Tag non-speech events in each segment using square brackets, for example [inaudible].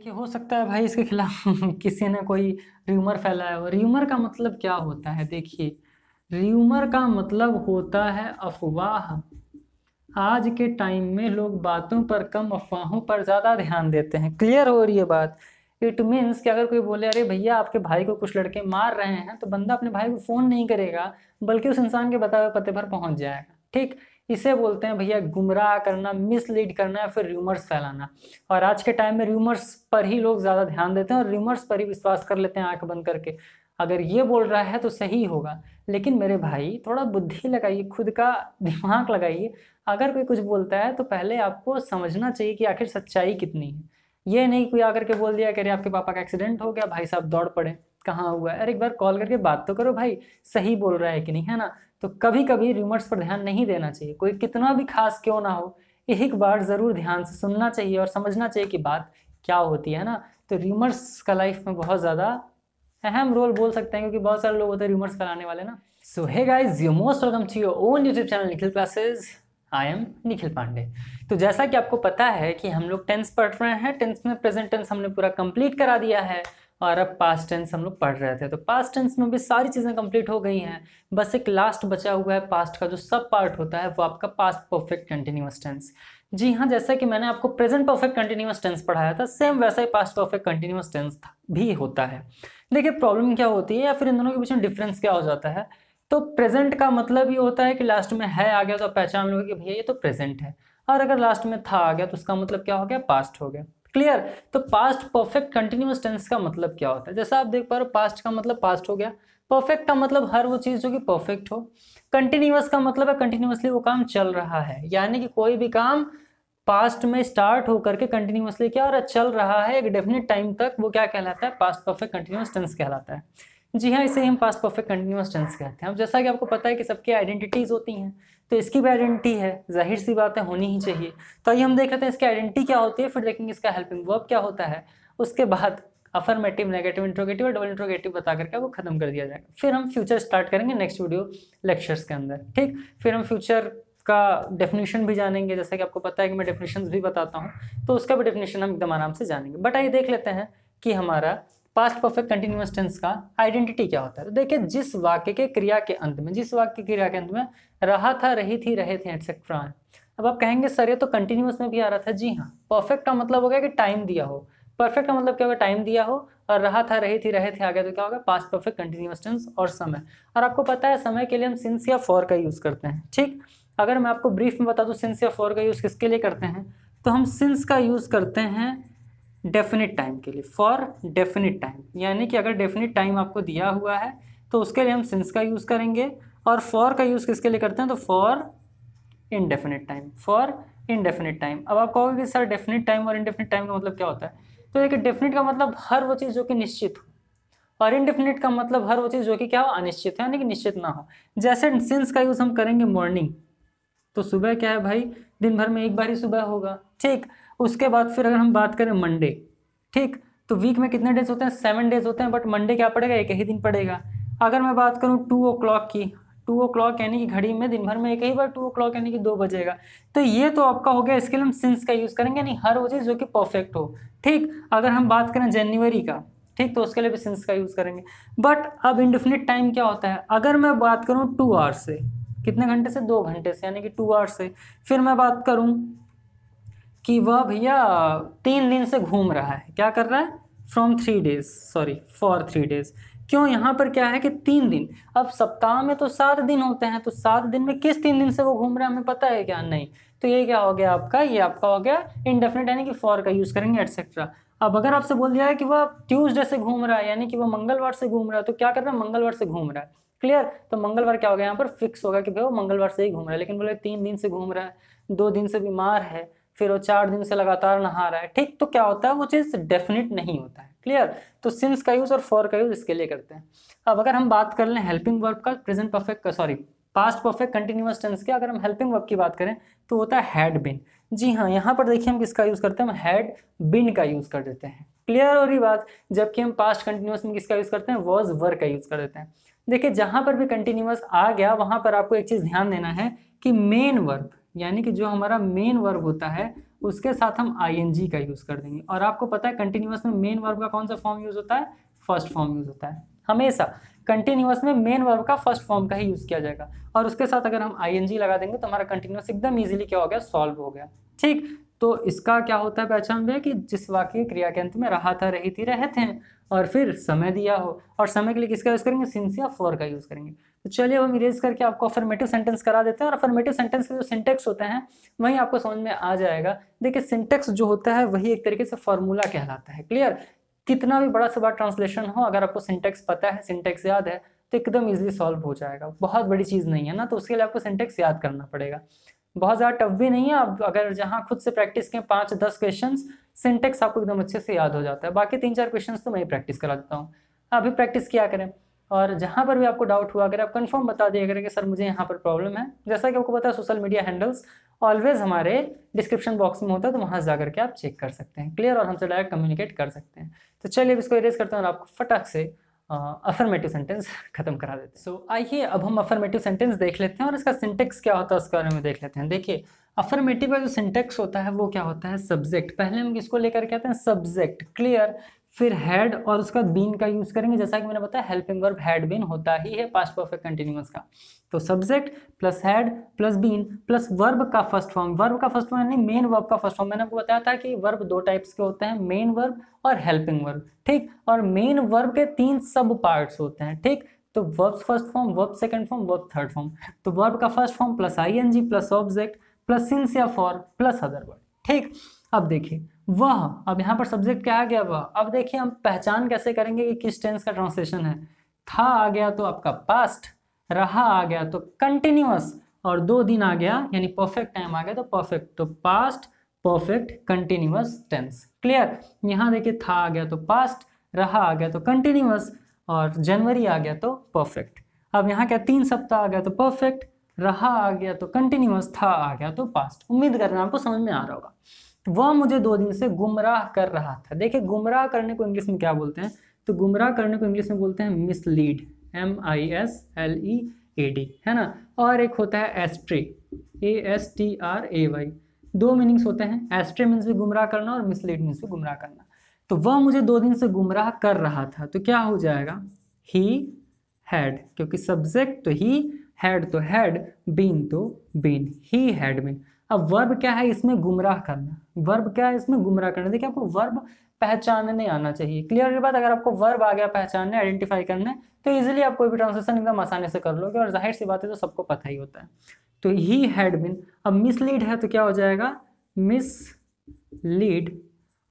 देखिए हो सकता है भाई इसके खिलाफ [laughs] किसी ने कोई र्यूमर फैलाया हो र्यूमर का मतलब क्या होता है देखिए र्यूमर का मतलब होता है अफवाह आज के टाइम में लोग बातों पर कम अफवाहों पर ज़्यादा ध्यान देते हैं क्लियर हो रही है बात इट मीन्स कि अगर कोई बोले अरे भैया आपके भाई को कुछ लड़के मार रहे हैं तो बंदा अपने भाई को फ़ोन नहीं करेगा बल्कि उस इंसान के बताए पते पर पहुंच जाएगा ठीक इसे बोलते हैं भैया गुमराह करना मिसलीड करना या फिर र्यूमर्स फैलाना और आज के टाइम में र्यूमर्स पर ही लोग ज़्यादा ध्यान देते हैं और र्यूमर्स पर ही विश्वास कर लेते हैं आंख बंद करके अगर ये बोल रहा है तो सही होगा लेकिन मेरे भाई थोड़ा बुद्धि लगाइए खुद का दिमाग लगाइए अगर कोई कुछ बोलता है तो पहले आपको समझना चाहिए कि आखिर सच्चाई कितनी है ये नहीं कोई आकर के बोल दिया कि अरे आपके पापा का एक्सीडेंट हो गया भाई साहब दौड़ पड़े कहाँ हुआ है अरे एक बार कॉल करके बात तो करो भाई सही बोल रहा है कि नहीं है ना तो कभी कभी रूमर्स पर ध्यान नहीं देना चाहिए कोई कितना भी खास क्यों ना हो एक बार ज़रूर ध्यान से सुनना चाहिए और समझना चाहिए कि बात क्या होती है ना तो रूमर्स का लाइफ में बहुत ज़्यादा अहम रोल बोल सकते हैं क्योंकि बहुत सारे लोग होते हैं रूमर्स फैलाने वाले ना so hey guys you most welcome to your own YouTube channel Nikhil classes I am Nikhil Pandey तो जैसा कि आपको पता है कि हम लोग टेंस पढ़ रहे हैं टेंस में प्रेजेंट टेंस हमने पूरा कंप्लीट करा दिया है और अब पास्ट टेंस हम लोग पढ़ रहे थे तो पास्ट टेंस में भी सारी चीज़ें कंप्लीट हो गई हैं बस एक लास्ट बचा हुआ है पास्ट का जो सब पार्ट होता है वो आपका पास्ट परफेक्ट कंटिन्यूस टेंस जी हाँ जैसा कि मैंने आपको प्रेजेंट परफेक्ट कंटिन्यूस टेंस पढ़ाया था सेम वैसा ही पास्ट परफेक्ट कंटिन्यूस टेंस भी होता है देखिए प्रॉब्लम क्या होती है या फिर इन दोनों के बीच में डिफरेंस क्या हो जाता है तो प्रेजेंट का मतलब ये होता है कि लास्ट में है आ गया तो पहचान लोगे कि भैया ये तो प्रेजेंट है और अगर लास्ट में था आ गया तो उसका मतलब क्या हो गया पास्ट हो गया क्लियर तो पास्ट परफेक्ट कंटिन्यूस टेंस का मतलब क्या होता है जैसा आप देख पा रहे हो पास्ट का मतलब पास्ट हो गया परफेक्ट का मतलब हर वो चीज़ जो कि परफेक्ट हो कंटिन्यूस का मतलब है कंटिन्यूसली वो काम चल रहा है यानी कि कोई भी काम पास्ट में स्टार्ट होकर के कंटिन्यूसली क्या और चल रहा है एक डेफिनेट टाइम तक वो क्या कहलाता है पास्ट परफेक्ट कंटिन्यूस टेंस कहलाता है जी हाँ इसे हम पास्ट परफेक्ट कंटिन्यूस टेंस कहते हैं अब जैसा कि आपको पता है कि सबकी आइडेंटिटीज़ होती हैं तो इसकी भी आइडेंटिटी है जाहिर सी बातें होनी ही चाहिए तो आइए हम देख लेते हैं इसकी आइडेंटिटी क्या होती है फिर देखेंगे इसका हेल्पिंग वर्ब क्या होता है उसके बाद अफर्मेटिव नेगेटिव इंट्रोगेटिव और डबल इंट्रोगेटिव बता करके वो खत्म कर दिया जाएगा फिर हम फ्यूचर स्टार्ट करेंगे नेक्स्ट वीडियो लेक्चर्स के अंदर ठीक फिर हम फ्यूचर का डेफिनेशन भी जानेंगे जैसा कि आपको पता है कि मैं डेफिनेशन भी बताता हूँ तो उसका भी डेफिनेशन हम एकदम आराम से जानेंगे बट आइए देख लेते हैं कि हमारा पास्ट परफेक्ट कंटिन्यूस टेंस का आइडेंटिटी क्या होता है तो देखिए जिस वाक्य के क्रिया के अंत में जिस वाक्य की क्रिया के अंत में रहा था रही थी रहे थे एटसेट्रा अब आप कहेंगे सर ये तो कंटिन्यूस में भी आ रहा था जी हाँ परफेक्ट का मतलब हो गया कि टाइम दिया हो परफेक्ट का मतलब क्या होगा टाइम दिया हो और रहा था रही थी रहे थे आ गया तो क्या होगा पास्ट परफेक्ट कंटिन्यूस टेंस और समय और आपको पता है समय के लिए हम सिंस या फॉर का यूज़ करते हैं ठीक अगर मैं आपको ब्रीफ में बता दूँ सिंस या फॉर का यूज़ किसके लिए करते हैं तो हम सिंस का यूज़ करते हैं डेफिनेट टाइम के लिए फॉर डेफिनेट टाइम यानी कि अगर डेफिनेट टाइम आपको दिया हुआ है तो उसके लिए हम सिंस का यूज़ करेंगे और फॉर का यूज़ किसके लिए करते हैं तो for indefinite time for indefinite time अब आप कहोगे कि सर डेफिनेट टाइम और इनडेफिनेट टाइम का मतलब क्या होता है तो देखिए डेफिनेट का मतलब हर वो चीज़ जो कि निश्चित हो और इनडेफिनेट का मतलब हर वो चीज़ जो कि क्या हो अनिश्चित है यानी कि निश्चित ना हो जैसे सिंस का यूज़ हम करेंगे मॉर्निंग तो सुबह क्या है भाई दिन भर में एक बार ही सुबह होगा ठीक उसके बाद फिर अगर हम बात करें मंडे ठीक तो वीक में कितने डेज होते हैं सेवन डेज होते हैं बट मंडे क्या पड़ेगा एक ही दिन पड़ेगा अगर मैं बात करूँ टू ओ क्लॉक की टू ओ क्लॉक यानी कि घड़ी में दिन भर में एक ही बार टू ओ क्लॉक यानी कि दो बजेगा तो ये तो आपका हो गया इसके लिए हम सिंस का यूज़ करेंगे यानी हर वो चीज़ जो कि परफेक्ट हो ठीक अगर हम बात करें जनवरी का ठीक तो उसके लिए भी सिंस का यूज़ करेंगे बट अब इंडिफिनिट टाइम क्या होता है अगर मैं बात करूँ टू आवर्स से कितने घंटे से दो घंटे से यानी कि टू आवर्स से फिर मैं बात करूँ कि वह भैया तीन दिन से घूम रहा है क्या कर रहा है from three days sorry for three days क्यों यहाँ पर क्या है कि तीन दिन अब सप्ताह में तो सात दिन होते हैं तो सात दिन में किस तीन दिन से वो घूम रहा है हमें पता है क्या नहीं तो ये क्या हो गया आपका ये आपका हो गया इनडेफिनेट यानी कि फॉर का यूज़ करेंगे एटसेट्रा अब अगर आपसे बोल दिया है कि वह ट्यूजडे से घूम रहा है यानी कि वह मंगलवार से घूम रहा है तो क्या कर रहा है मंगलवार से घूम रहा है क्लियर तो मंगलवार क्या हो गया यहाँ पर फिक्स होगा कि भाई वो मंगलवार से ही घूम रहा है लेकिन बोले तीन दिन से घूम रहा है दो दिन से बीमार है फिर वो चार दिन से लगातार नहा रहा है ठीक तो क्या होता है वो चीज़ डेफिनेट नहीं होता है क्लियर तो सिंस का यूज़ और फॉर का यूज़ इसके लिए करते हैं अब अगर हम बात कर लें हेल्पिंग वर्ब का प्रेजेंट परफेक्ट का sorry past perfect continuous tense के अगर हम हेल्पिंग वर्ब की बात करें तो होता है हैड बिन जी हाँ यहाँ पर देखिए हम किसका यूज़ करते हैं हम हैड बिन का यूज़ कर देते हैं क्लियर हो रही बात जबकि हम पास्ट कंटिन्यूस में किसका यूज़ करते हैं वॉज वर्क का यूज़ कर देते हैं देखिए जहां पर भी कंटिन्यूस आ गया वहां पर आपको एक चीज़ ध्यान देना है कि मेन वर्क यानी कि जो हमारा मेन वर्ब होता है उसके साथ हम आई का यूज़ कर देंगे और आपको पता है कंटिन्यूस में मेन वर्ब का कौन सा फॉर्म यूज़ होता है फर्स्ट फॉर्म यूज़ होता है हमेशा कंटिन्यूस में मेन वर्ब का फर्स्ट फॉर्म का ही यूज़ किया जाएगा और उसके साथ अगर हम आई लगा देंगे तो हमारा कंटिन्यूस एकदम ईजिली क्या हो गया सॉल्व हो गया ठीक तो इसका क्या होता है पहचान भैया कि जिस वाक्य क्रिया के अंत में रहा था रही थी रहे थे और फिर समय दिया हो और समय के लिए किसका यूज़ करेंगे सिंस या फोर का यूज़ करेंगे तो चलिए हम इरेज करके आपको अफर्मेटिव सेंटेंस करा देते हैं और अफर्मेटिव सेंटेंस के जो सिंटेक्स होते हैं वही आपको समझ में आ जाएगा देखिए सिंटेक्स जो होता है वही एक तरीके से फॉर्मूला कहलाता है क्लियर कितना भी बड़ा से बड़ा ट्रांसलेशन हो अगर आपको सिंटेक्स पता है सिंटेक्स याद है तो एकदम इजिली सॉल्व हो जाएगा बहुत बड़ी चीज़ नहीं है ना तो उसके लिए आपको सिंटेक्स याद करना पड़ेगा बहुत ज़्यादा टफ भी नहीं है आप अगर जहाँ खुद से प्रैक्टिस करें पाँच दस क्वेश्चन सिंटेक्स आपको एकदम अच्छे से याद हो जाता है बाकी तीन चार क्वेश्चन तो मैं ही प्रैक्टिस करा देता हूँ आप भी प्रैक्टिस किया करें और जहाँ पर भी आपको डाउट हुआ अगर आप कंफर्म बता दिया करें कि सर मुझे यहाँ पर प्रॉब्लम है जैसा कि आपको पता है सोशल मीडिया हैंडल्स ऑलवेज हमारे डिस्क्रिप्शन बॉक्स में होता है तो वहाँ जा करके आप चेक कर सकते हैं क्लियर और हमसे डायरेक्ट कम्युनिकेट कर सकते हैं तो चलिए अब इसको इरेज करते हैं और आपको फटाक से अफर्मेटिव सेंटेंस [laughs] खत्म करा देते हैं सो आइए अब हम अफर्मेटिव सेंटेंस देख लेते हैं और इसका सिंटेक्स क्या होता है उसके बारे में देख लेते हैं देखिए अफर्मेटिव का जो सिंटेक्स होता है वो क्या होता है सब्जेक्ट पहले हम किसको लेकर के आते हैं सब्जेक्ट क्लियर फिर हैड और उसका बीन का यूज करेंगे जैसा कि मैंने बताया हेल्पिंग वर्ब हैड बीन होता ही है पास्ट परफेक्ट कंटिन्यूस का तो subject plus had plus been plus verb का फर्स्ट फॉर्म वर्ब का फर्स्ट फॉर्म यानी मेन वर्ब का फर्स्ट फॉर्म मैंने आपको बताया था कि वर्ब दो टाइप्स के होते हैं मेन वर्ब और हेल्पिंग वर्ब ठीक और मेन वर्ब के तीन सब पार्ट्स होते हैं ठीक तो verb first form verb second form verb third form तो वर्ब का first form plus I plus object plus since या फॉर प्लस अदर वर्ड ठीक अब देखिए वह अब यहाँ पर सब्जेक्ट क्या आ गया वह अब देखिए हम पहचान कैसे करेंगे कि किस टेंस का ट्रांसलेशन है था आ गया तो आपका पास्ट रहा आ गया तो कंटिन्यूस और दो दिन आ गया यानी परफेक्ट टाइम आ गया तो परफेक्ट तो past perfect continuous tense clear यहाँ देखिए था आ गया तो पास्ट रहा आ गया तो कंटिन्यूस और जनवरी आ गया तो परफेक्ट अब यहाँ क्या तीन सप्ताह आ गया तो परफेक्ट रहा आ गया तो कंटिन्यूस था आ गया तो पास्ट उम्मीद कर रहे हैं आपको समझ में आ रहा होगा वह मुझे दो दिन से गुमराह कर रहा था देखिए गुमराह करने को इंग्लिश में क्या बोलते हैं तो गुमराह करने को इंग्लिश में बोलते हैं mislead M I S L E A D है ना और एक होता है astray A S T R A Y दो मीनिंग्स होते हैं एस्ट्रे मीन्स भी गुमराह करना और मिसलीड मीन्स भी गुमराह करना तो वह मुझे दो दिन से गुमराह कर रहा था तो क्या हो जाएगा ही हैड क्योंकि सब्जेक्ट तो ही हैड तो हैड बीन तो बीन ही हैड बीन अब वर्ब क्या है इसमें गुमराह करना वर्ब क्या है इसमें गुमराह करना देखिए आपको वर्ब पहचानने आना चाहिए क्लियर बात अगर आपको वर्ब आ गया पहचानने आइडेंटिफाई करने तो इजिली आप कोई भी ट्रांसलेशन एकदम आसानी से कर लोगे और जाहिर सी बात है तो सबको पता ही होता है तो ही हैड बिन अब मिसलीड है तो क्या हो जाएगा मिस लीड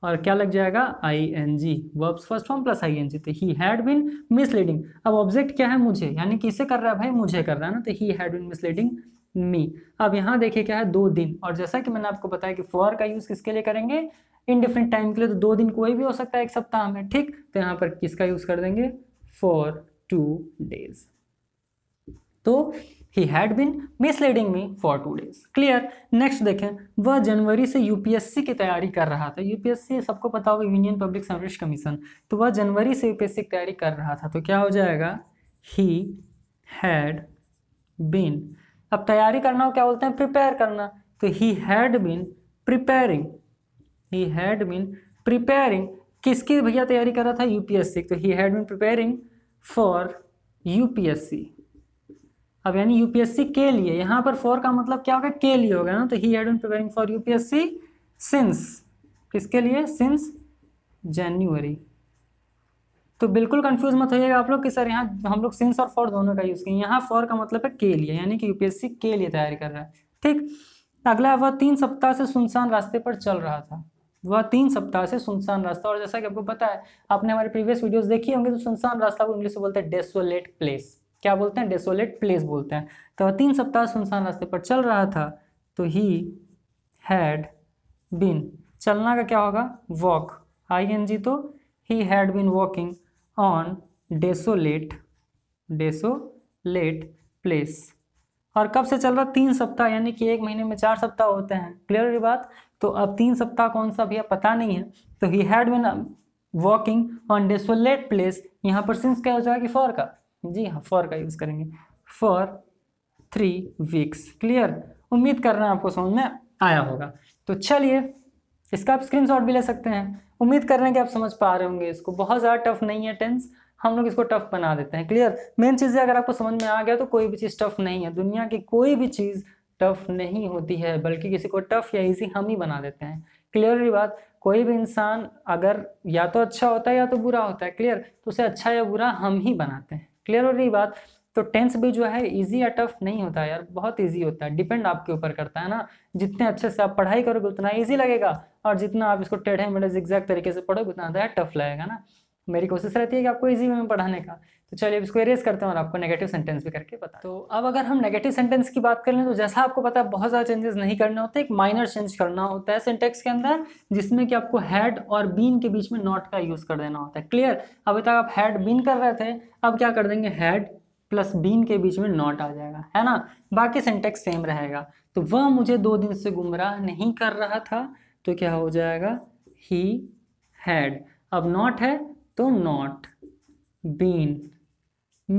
और क्या लग जाएगा I N G verbs first form plus I N G तो ही हैड बिन मिसलीडिंग अब ऑब्जेक्ट क्या है मुझे यानी किसे कर रहा है भाई मुझे कर रहा है ना तो he had been misleading me अब यहाँ देखिए क्या है दो दिन और जैसा कि मैंने आपको बताया कि फॉर का यूज़ किसके लिए करेंगे इनडिफरेंट टाइम के लिए तो दो दिन कोई भी हो सकता है एक सप्ताह में ठीक तो यहाँ पर किसका यूज़ कर देंगे फॉर टू डेज तो he had been misleading me for two days clear next देखें वह जनवरी से यूपीएससी की तैयारी कर रहा था यूपीएससी सबको पता होगा यूनियन पब्लिक सर्विस कमीशन तो वह जनवरी से यूपीएससी की तैयारी कर रहा था तो क्या हो जाएगा ही हैड बिन अब तैयारी करना क्या बोलते हैं प्रिपेयर करना तो he had been preparing he had been preparing किसकी भैया तैयारी कर रहा था यूपीएससी तो he had been preparing for UPSC अब यानी यूपीएससी के लिए यहाँ पर फॉर का मतलब क्या होगा के लिए होगा ना तो he had been preparing for UPSC since किसके लिए सिंस जनवरी तो बिल्कुल कंफ्यूज मत होइएगा आप लोग कि सर यहाँ हम लोग सिंस और फॉर दोनों का यूज़ किए यहाँ फॉर का मतलब है के लिए यानी कि यूपीएससी के लिए तैयारी कर रहा है ठीक अगला वह तीन सप्ताह से सुनसान रास्ते पर चल रहा था वह तीन सप्ताह से सुनसान रास्ता और जैसा कि आपको पता है आपने हमारे प्रीवियस वीडियोस देखी होंगे तो सुनसान रास्ता को इंग्लिश में बोलते हैं डेसोलेट प्लेस क्या बोलते हैं डेसोलेट प्लेस बोलते हैं तो वह तीन सप्ताह सुनसान रास्ते पर चल रहा था तो ही हैड बिन चलना का क्या होगा वॉक आई एन जी तो he had been walking on desolate desolate place और कब से चल रहा है तीन सप्ताह यानी कि एक महीने में चार सप्ताह होते हैं क्लियर हुई बात तो अब तीन सप्ताह कौन सा भैया पता नहीं है तो he had been walking on desolate place यहाँ पर सिंस क्या हो जाएगा कि फॉर का जी हाँ फॉर का यूज़ करेंगे फॉर थ्री वीक्स क्लियर उम्मीद करना आपको समझ में आया होगा तो चलिए इसका आप स्क्रीनशॉट भी ले सकते हैं उम्मीद कर रहे हैं कि आप समझ पा रहे होंगे इसको बहुत ज़्यादा टफ नहीं है टेंस हम लोग इसको टफ बना देते हैं क्लियर मेन चीज़ें अगर आपको समझ में आ गया तो कोई भी चीज़ टफ नहीं है दुनिया की कोई भी चीज़ टफ नहीं होती है बल्कि किसी को टफ या इजी हम ही बना देते हैं क्लियरली बात कोई भी इंसान अगर या तो अच्छा होता है या तो बुरा होता है क्लियर तो उसे अच्छा या बुरा हम ही बनाते हैं क्लियर हो रही बात तो टेंस भी जो है ईजी या टफ नहीं होता यार बहुत ईजी होता है डिपेंड आपके ऊपर करता है ना जितने अच्छे से आप पढ़ाई करोगे उतना ईजी लगेगा और जितना आप इसको टेढ़े मेढ़े एग्जैक्ट तरीके से पढ़ोगे उतना ज़्यादा टफ लगेगा ना मेरी कोशिश रहती है कि आपको इजी वे में पढ़ाने का तो चलिए इसको इरेज करते हैं और आपको नेगेटिव सेंटेंस भी करके पता तो अब अगर हम नेगेटिव सेंटेंस की बात कर लें तो जैसा आपको पता है बहुत ज़्यादा चेंजेस नहीं करने होते एक माइनर चेंज करना होता है सेंटेक्स के अंदर जिसमें कि आपको हैड और बीन के बीच में नॉट का यूज़ कर देना होता है क्लियर अभी तक आप हैड बीन कर रहे थे अब क्या कर देंगे हैड प्लस बीन के बीच में नॉट आ जाएगा है ना बाकी सेंटेक्स सेम रहेगा तो वह मुझे दो दिन से गुमराह नहीं कर रहा था तो क्या हो जाएगा ही हैड अब नॉट है तो not been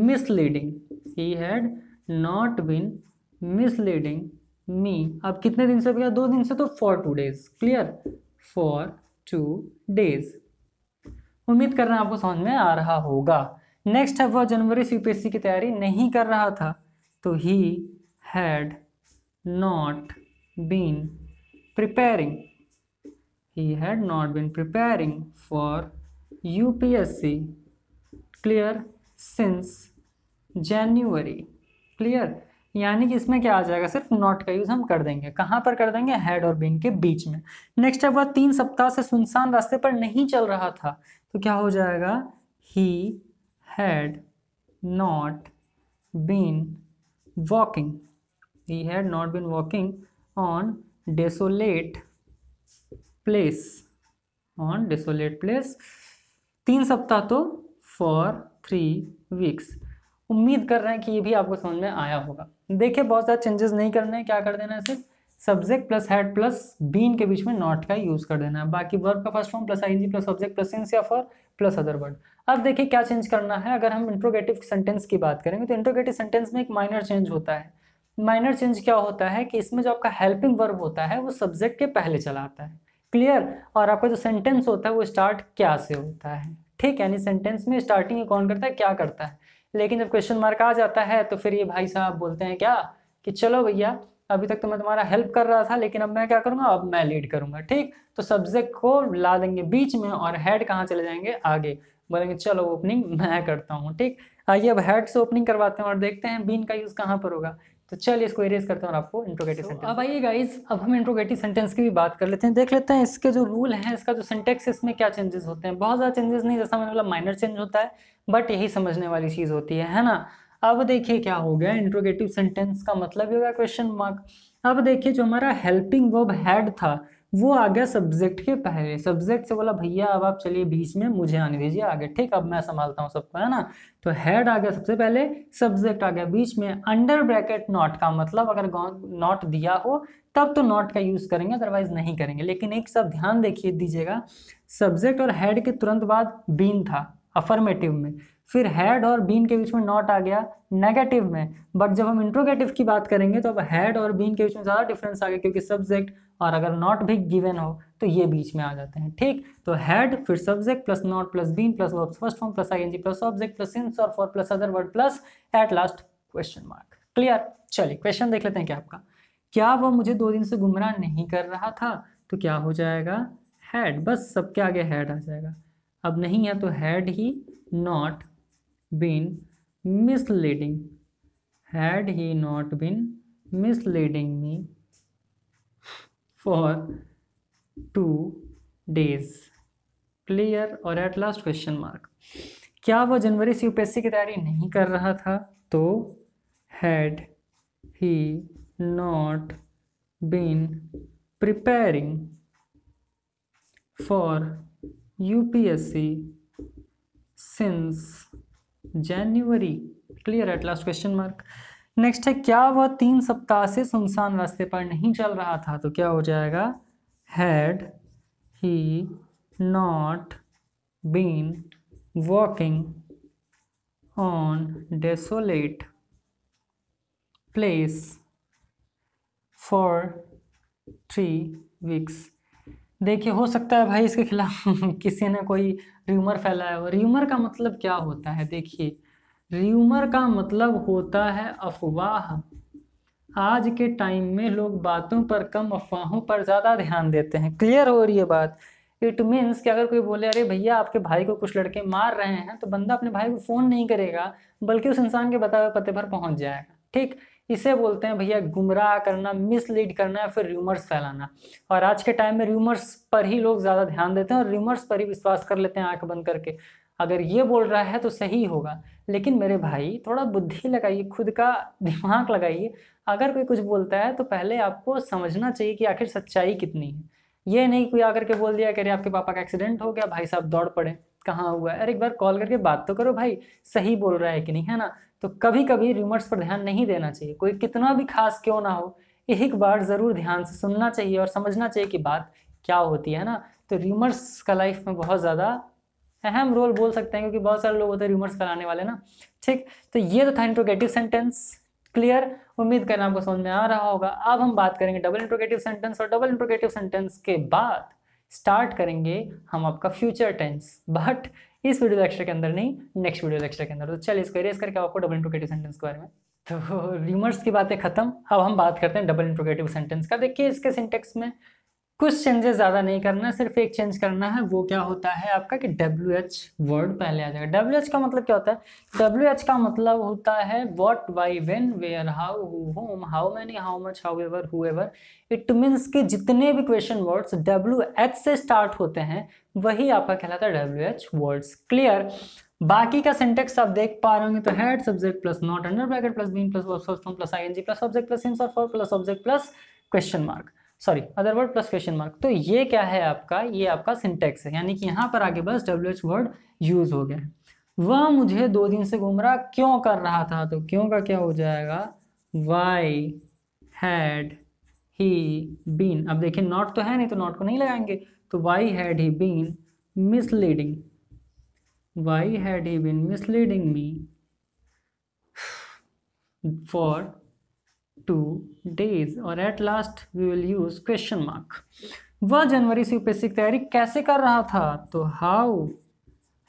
misleading he had not been misleading me अब कितने दिन से भैया दो दिन से तो for two days clear for two days उम्मीद करना आपको समझ में आ रहा होगा नेक्स्ट है वह जनवरी से यूपीएससी की तैयारी नहीं कर रहा था तो he had not been preparing he had not been preparing for UPSC clear since जनवरी क्लियर यानी कि इसमें क्या आ जाएगा सिर्फ नॉट का यूज़ हम कर देंगे कहाँ पर कर देंगे हेड और बीन के बीच में नेक्स्ट है वह तीन सप्ताह से सुनसान रास्ते पर नहीं चल रहा था तो क्या हो जाएगा ही had not been walking. He had not been walking on desolate place. On desolate place. तीन सप्ताह तो for थ्री weeks उम्मीद कर रहे हैं कि ये भी आपको समझ में आया होगा देखिए बहुत ज़्यादा चेंजेस नहीं करने हैं क्या कर देना है सिर्फ subject plus had plus been के बीच में नॉट का यूज कर देना है बाकी वर्ब का first form plus I plus subject plus since या फॉर प्लस अदर वर्ड अब देखिए क्या चेंज करना है अगर हम इंट्रोगेटिव सेंटेंस की बात करेंगे तो इंट्रोगेटिव सेंटेंस में एक माइनर चेंज होता है माइनर चेंज क्या होता है कि इसमें जो आपका हेल्पिंग वर्ब होता है वो सब्जेक्ट के पहले चला आता है क्लियर और आपका जो सेंटेंस होता है वो स्टार्ट क्या से होता है ठीक है यानी सेंटेंस में स्टार्टिंग कौन करता है क्या करता है लेकिन जब क्वेश्चन मार्क आ जाता है तो फिर ये भाई साहब बोलते हैं क्या कि चलो भैया अभी तक तो मैं तुम्हारा हेल्प कर रहा था लेकिन अब मैं क्या करूँगा अब मैं लीड करूँगा ठीक तो सब्जेक्ट को ला देंगे बीच में और हेड कहाँ चले जाएंगे आगे बोलेंगे चलो ओपनिंग मैं करता हूँ ठीक आइए अब हेड से ओपनिंग करवाते हैं और देखते हैं बीन का यूज़ कहाँ पर होगा तो चलिए इसको इरेज करते हैं और आपको इंट्रोगेटिव so, सेंटेंस अब आइए गाइज अब हम इंट्रोगेटिव सेंटेंस की भी बात कर लेते हैं देख लेते हैं इसके जो रूल हैं इसका जो सिंटेक्स है इसमें क्या चेंजेस होते हैं बहुत ज़्यादा चेंजेस नहीं जैसा मैंने बोला माइनर चेंज होता है बट यही समझने वाली चीज़ होती है है ना अब देखिए क्या हो गया इंट्रोगेटिव सेंटेंस का मतलब होगा क्वेश्चन मार्क अब देखिए जो हमारा हेल्पिंग वर्ब हैड था वो आ गया सब्जेक्ट के पहले सब्जेक्ट से बोला भैया अब आप चलिए बीच में मुझे आने दीजिए आगे ठीक अब मैं संभालता हूँ सबको है ना तो हेड आ गया सबसे पहले सब्जेक्ट आ गया बीच में अंडर ब्रैकेट नॉट का मतलब अगर नॉट दिया हो तब तो नॉट का यूज़ करेंगे अदरवाइज नहीं करेंगे लेकिन एक सब ध्यान देखिए दीजिएगा सब्जेक्ट और हेड के तुरंत बाद बीन था अफर्मेटिव में फिर हैड और बीन के बीच में नॉट आ गया नेगेटिव में बट जब हम इंट्रोगेटिव की बात करेंगे तो अब हैड और बीन के बीच में ज़्यादा डिफरेंस आ गया क्योंकि सब्जेक्ट और अगर नॉट भी गिवन हो तो ये बीच में आ जाते हैं ठीक तो हैड फिर subject plus not plus been plus verb first form plus I plus object plus in और for plus other word plus at last question mark clear चलिए क्वेश्चन देख लेते हैं क्या आपका क्या वह मुझे दो दिन से गुमराह नहीं कर रहा था तो क्या हो जाएगा हैड बस सबके आगे हैड आ जाएगा अब नहीं है तो had he not been misleading. Had he not been misleading me for two days? Clear और एट लास्ट क्वेश्चन मार्क क्या वो जनवरी से यूपीएससी की तैयारी नहीं कर रहा था तो had he not been preparing for UPSC since जनवरी clear at last question mark next है क्या वह तीन सप्ताह से सुनसान रास्ते पर नहीं चल रहा था तो क्या हो जाएगा had he not been walking on desolate place for three weeks देखिए हो सकता है भाई इसके खिलाफ [laughs] किसी ने कोई र्यूमर फैलाया हुआ र्यूमर का मतलब क्या होता है देखिए र्यूमर का मतलब होता है अफवाह आज के टाइम में लोग बातों पर कम अफवाहों पर ज़्यादा ध्यान देते हैं क्लियर हो रही है बात इट मीन्स कि अगर कोई बोले अरे भैया आपके भाई को कुछ लड़के मार रहे हैं तो बंदा अपने भाई को फ़ोन नहीं करेगा बल्कि उस इंसान के बताए पते पर पहुंच जाएगा ठीक इसे बोलते हैं भैया गुमराह करना मिसलीड करना या फिर र्यूमर्स फैलाना और आज के टाइम में र्यूमर्स पर ही लोग ज़्यादा ध्यान देते हैं और र्यूमर्स पर ही विश्वास कर लेते हैं आंख बंद करके अगर ये बोल रहा है तो सही होगा लेकिन मेरे भाई थोड़ा बुद्धि लगाइए खुद का दिमाग लगाइए अगर कोई कुछ बोलता है तो पहले आपको समझना चाहिए कि आखिर सच्चाई कितनी है ये नहीं कोई आकर के बोल दिया कि अरे आपके पापा का एक्सीडेंट हो गया भाई साहब दौड़ पड़े कहाँ हुआ है अरे एक बार कॉल करके बात तो करो भाई सही बोल रहा है कि नहीं है ना तो कभी कभी रूमर्स पर ध्यान नहीं देना चाहिए कोई कितना भी खास क्यों ना हो एक बार ज़रूर ध्यान से सुनना चाहिए और समझना चाहिए कि बात क्या होती है ना तो रूमर्स का लाइफ में बहुत ज़्यादा अहम रोल बोल सकते हैं क्योंकि बहुत सारे लोग होते हैं रूमर्स फैलाने वाले ना ठीक तो ये तो था इंट्रोगेटिव सेंटेंस क्लियर उम्मीद करना आपको समझ में आ रहा होगा अब हम बात करेंगे डबल इंट्रोगेटिव सेंटेंस और डबल इंट्रोगेटिव सेंटेंस के बाद स्टार्ट करेंगे हम आपका फ्यूचर टेंस बट इस वीडियो लेक्चर के अंदर नहीं नेक्स्ट वीडियो लेक्चर के अंदर तो चलिए इसको इरेज करके आपको डबल इंट्रोगेटिव सेंटेंस के बारे में तो रिमर्स की बातें खत्म अब हम बात करते हैं डबल इंट्रोगेटिव सेंटेंस का देखिए इसके सिंटेक्स में कुछ चेंजेस ज़्यादा नहीं करना सिर्फ एक चेंज करना है वो क्या होता है आपका कि डब्ल्यू एच वर्ड पहले आ जाएगा डब्ल्यू एच का मतलब क्या होता है डब्ल्यू एच का मतलब होता है what why when where how whom how many how much however who it means कि जितने भी क्वेश्चन वर्ड्स डब्ल्यू एच से स्टार्ट होते हैं वही आपका कहलाता है डब्ल्यू एच वर्ड्स क्लियर बाकी का सिंटेक्स आप देख पा रहे होंगे तो had subject plus not under bracket plus been plus plus I N G plus subject plus in plus object plus question mark sorry other word plus question mark तो ये क्या है आपका ये आपका सिंटेक्स है यानी कि यहाँ पर आगे बस डब्ल्यू एच वर्ड यूज हो गया है वह मुझे दो दिन से गुमराह क्यों कर रहा था तो क्यों का क्या हो जाएगा वाई हैड ही बीन अब देखिए नॉट तो है नहीं तो नॉट को नहीं लगाएंगे तो why had he been misleading why had he been misleading me for two days और at last we will use question mark वह जनवरी से यूपीएससी की तैयारी कैसे कर रहा था तो how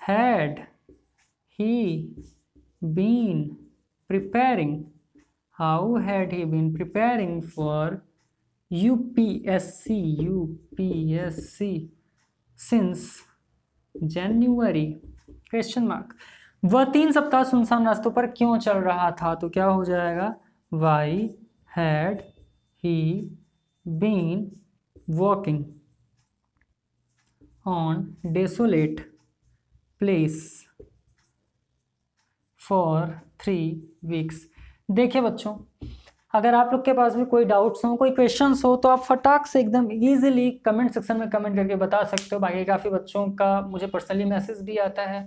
had he been preparing how had he been preparing for U P S C U P S C since January question mark वह तीन सप्ताह सुनसान रास्तों पर क्यों चल रहा था तो क्या हो जाएगा why had he been walking on desolate place for three weeks देखिए बच्चों अगर आप लोग के पास भी कोई डाउट्स हो कोई क्वेश्चंस हो तो आप फटाक से एकदम इजीली कमेंट सेक्शन में कमेंट करके बता सकते हो बाकी काफ़ी बच्चों का मुझे पर्सनली मैसेज भी आता है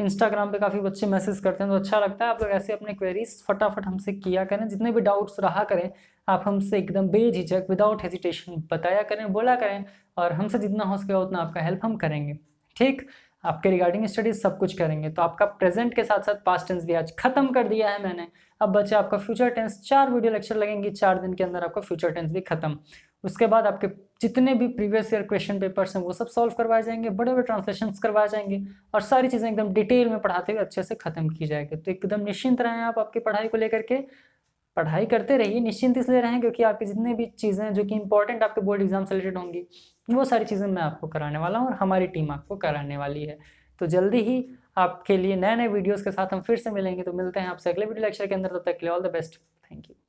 इंस्टाग्राम पे काफ़ी बच्चे मैसेज करते हैं तो अच्छा लगता है आप लोग ऐसे अपने क्वेरीज फटाफट हमसे किया करें जितने भी डाउट्स रहा करें आप हमसे एकदम बेझिझक विदाउट हेजिटेशन बताया करें बोला करें और हमसे जितना हो सके उतना आपका हेल्प हम करेंगे ठीक आपके रिगार्डिंग स्टडीज सब कुछ करेंगे तो आपका प्रेजेंट के साथ साथ पास्ट टेंस भी आज खत्म कर दिया है मैंने अब बच्चे आपका फ्यूचर टेंस चार वीडियो लेक्चर लगेंगे चार दिन के अंदर आपका फ्यूचर टेंस भी खत्म उसके बाद आपके जितने भी प्रीवियस ईयर क्वेश्चन पेपर्स हैं वो सब सॉल्व करवाए जाएंगे बड़े बड़े ट्रांसलेशन करवाए जाएंगे और सारी चीज़ें एकदम डिटेल में पढ़ाते हुए अच्छे से खत्म की जाएगी तो एकदम निश्चिंत रहें आप आपकी पढ़ाई को लेकर के पढ़ाई करते रहिए निश्चिंत इसलिए रहें क्योंकि आपकी जितने भी चीज़ें जो कि इंपॉर्टेंट आपके बोर्ड एग्जाम से रिलेटेड होंगी वो सारी चीज़ें मैं आपको कराने वाला हूँ और हमारी टीम आपको कराने वाली है तो जल्दी ही आपके लिए नए नए वीडियोज़ के साथ हम फिर से मिलेंगे तो मिलते हैं आपसे अगले वीडियो लेक्चर के अंदर तब तक के लिए all the best thank you